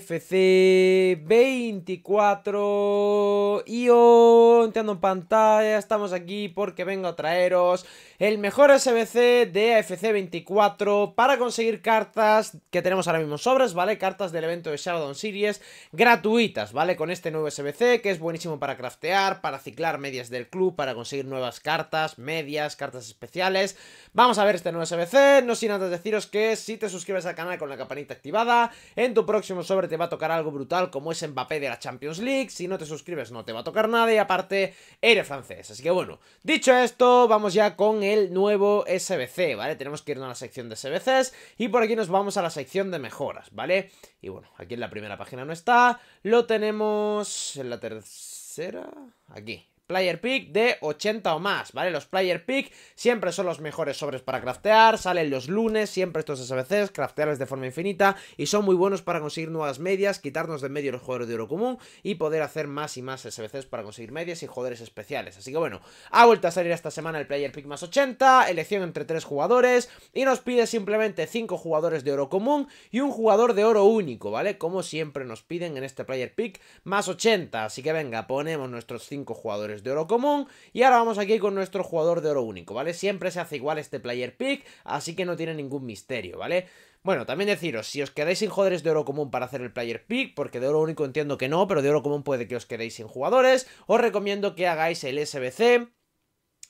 FC24 y oh, en pantalla, estamos aquí porque vengo a traeros el mejor SBC de FC24 para conseguir cartas que tenemos ahora mismo sobres, ¿vale? Cartas del evento de Shadow Series gratuitas, ¿vale? Con este nuevo SBC que es buenísimo para craftear, para ciclar medias del club, para conseguir nuevas cartas, medias, cartas especiales. Vamos a ver este nuevo SBC, no sin antes deciros que si te suscribes al canal con la campanita activada, en tu próximo sobre te va a tocar algo brutal como es Mbappé de la Champions League. Si no te suscribes no te va a tocar nada y aparte eres francés. Así que bueno, dicho esto, vamos ya con el nuevo SBC, ¿vale? Tenemos que irnos a la sección de SBCs y por aquí nos vamos a la sección de mejoras, ¿vale? Y bueno, aquí en la primera página no está, lo tenemos en la tercera, aquí, player pick de 80 o más, ¿vale? Los player pick siempre son los mejores sobres para craftear, salen los lunes, siempre estos SBCs, craftearles de forma infinita y son muy buenos para conseguir nuevas medias, quitarnos de medio los jugadores de oro común y poder hacer más y más SBCs para conseguir medias y jugadores especiales. Así que bueno, ha vuelto a salir esta semana el player pick más 80, elección entre 3 jugadores y nos pide simplemente 5 jugadores de oro común y un jugador de oro único, ¿vale? Como siempre nos piden en este player pick más 80, así que venga, ponemos nuestros 5 jugadores de oro común y ahora vamos aquí con nuestro jugador de oro único, ¿vale? Siempre se hace igual este player pick, así que no tiene ningún misterio, ¿vale? Bueno, también deciros, si os quedáis sin jugadores de oro común para hacer el player pick, porque de oro único entiendo que no, pero de oro común puede que os quedéis sin jugadores, os recomiendo que hagáis el SBC,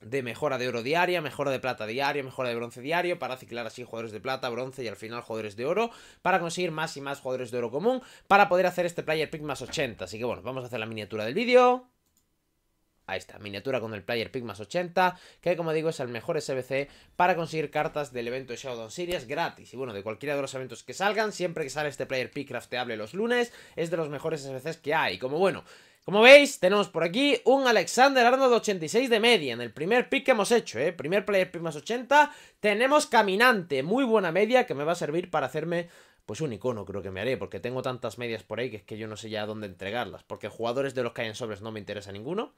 de mejora de oro diaria, mejora de plata diaria, mejora de bronce diario, para ciclar así jugadores de plata, bronce y al final jugadores de oro, para conseguir más y más jugadores de oro común, para poder hacer este player pick más 80. Así que bueno, vamos a hacer la miniatura del vídeo a esta miniatura con el player pick más 80, que como digo es el mejor SBC para conseguir cartas del evento Showdown Series gratis. Y bueno, de cualquiera de los eventos que salgan, siempre que sale este player pick crafteable los lunes, es de los mejores SBCs que hay. Como bueno, como veis, tenemos por aquí un Alexander Arnold 86 de media en el primer pick que hemos hecho, ¿eh? Primer player pick más 80. Tenemos Caminante, muy buena media que me va a servir para hacerme pues un icono creo que me haré, porque tengo tantas medias por ahí que es que yo no sé ya dónde entregarlas, porque jugadores de los que hay en sobres no me interesa ninguno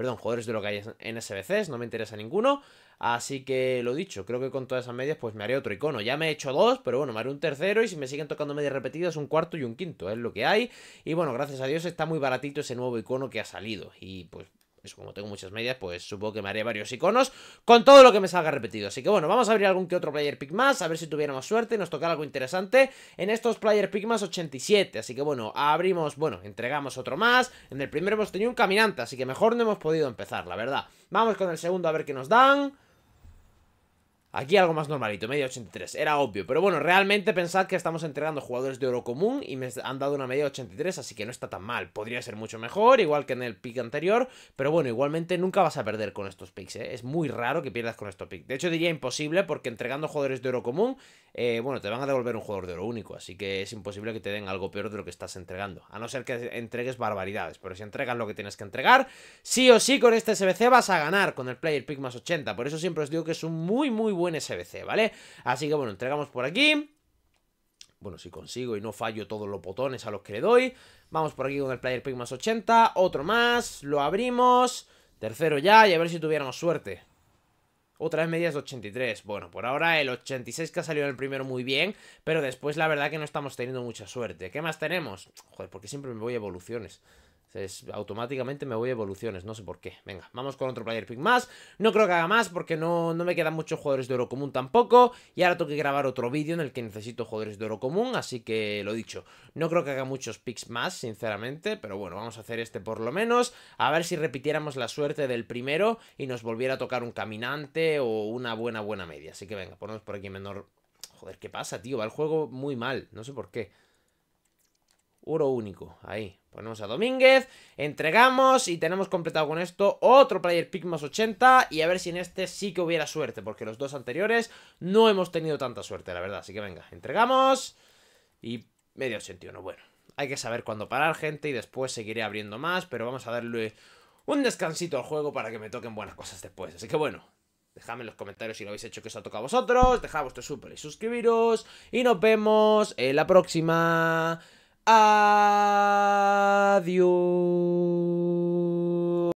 perdón, jugadores de lo que hay en SBCs, no me interesa ninguno. Así que lo dicho, creo que con todas esas medias pues me haré otro icono. Ya me he hecho dos, pero bueno, me haré un tercero y si me siguen tocando medias repetidas un cuarto y un quinto, es lo que hay. Y bueno, gracias a Dios está muy baratito ese nuevo icono que ha salido y pues eso, como tengo muchas medias, pues supongo que me haré varios iconos con todo lo que me salga repetido. Así que bueno, vamos a abrir algún que otro player pick más, a ver si tuviéramos suerte nos toca algo interesante en estos player pick más 87. Así que bueno, abrimos, bueno, entregamos otro más. En el primero hemos tenido un caminante, así que mejor no hemos podido empezar, la verdad. Vamos con el segundo a ver qué nos dan. Aquí algo más normalito, media 83, era obvio Pero bueno, realmente pensad que estamos entregando jugadores de oro común Y me han dado una media 83, así que no está tan mal Podría ser mucho mejor, igual que en el pick anterior Pero bueno, igualmente nunca vas a perder con estos picks, ¿eh? Es muy raro que pierdas con estos picks De hecho diría imposible, porque entregando jugadores de oro común eh, Bueno, te van a devolver un jugador de oro único Así que es imposible que te den algo peor de lo que estás entregando A no ser que entregues barbaridades Pero si entregas lo que tienes que entregar Sí o sí con este SBC vas a ganar con el player pick más 80 Por eso siempre os digo que es un muy muy buen SBC, ¿vale? Así que bueno, entregamos por aquí. Bueno, si consigo y no fallo todos los botones a los que le doy. Vamos por aquí con el player pick más 80. Otro más. Lo abrimos. Tercero ya y a ver si tuviéramos suerte. Otra vez medias de 83. Bueno, por ahora el 86 que ha salido en el primero muy bien, pero después la verdad que no estamos teniendo mucha suerte. ¿Qué más tenemos? Joder, porque siempre me voy a evoluciones. Es, automáticamente me voy a evoluciones, no sé por qué. Venga, vamos con otro player pick más. No creo que haga más porque no, no me quedan muchos jugadores de oro común tampoco. Y ahora tengo que grabar otro vídeo en el que necesito jugadores de oro común, así que lo dicho. No creo que haga muchos picks más, sinceramente, pero bueno, vamos a hacer este por lo menos. A ver si repitiéramos la suerte del primero y nos volviera a tocar un caminante o una buena, buena media. Así que venga, ponemos por aquí menor... Joder, ¿qué pasa, tío? Va el juego muy mal, no sé por qué. Oro único, ahí. Ponemos a Domínguez, entregamos y tenemos completado con esto otro player pick más 80 y a ver si en este sí que hubiera suerte, porque los dos anteriores no hemos tenido tanta suerte, la verdad. Así que venga, entregamos y medio 81, bueno. Hay que saber cuándo parar, gente, y después seguiré abriendo más, pero vamos a darle un descansito al juego para que me toquen buenas cosas después. Así que bueno, dejadme en los comentarios si lo habéis hecho que os ha tocado a vosotros, dejad vuestro super y suscribiros, y nos vemos en la próxima... Adiós.